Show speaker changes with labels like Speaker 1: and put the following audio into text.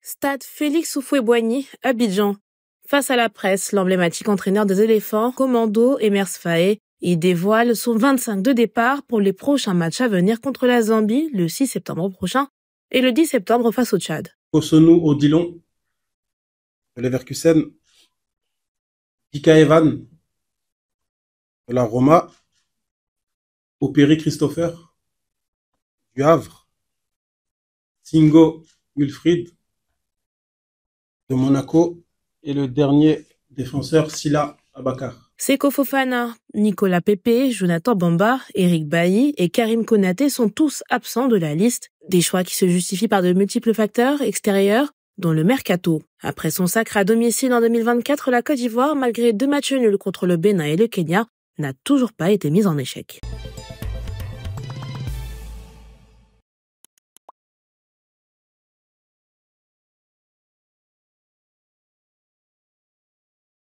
Speaker 1: Stade Félix soufoué boigny Abidjan. Face à la presse, l'emblématique entraîneur des éléphants, Commando Emers Faé, y dévoile son 25 de départ pour les prochains matchs à venir contre la Zambie le 6 septembre prochain et le 10 septembre face au Tchad.
Speaker 2: Kosonou Odilon, Leverkusen, Evan, la Roma, Opéry Christopher, du Havre, Singo Wilfried, de Monaco et le dernier défenseur Silla Abakar.
Speaker 1: Seko Fofana, Nicolas Pepe, Jonathan Bamba, Eric Bailly et Karim Konaté sont tous absents de la liste, des choix qui se justifient par de multiples facteurs extérieurs, dont le mercato. Après son sacre à domicile en 2024, la Côte d'Ivoire, malgré deux matchs nuls contre le Bénin et le Kenya, n'a toujours pas été mise en échec.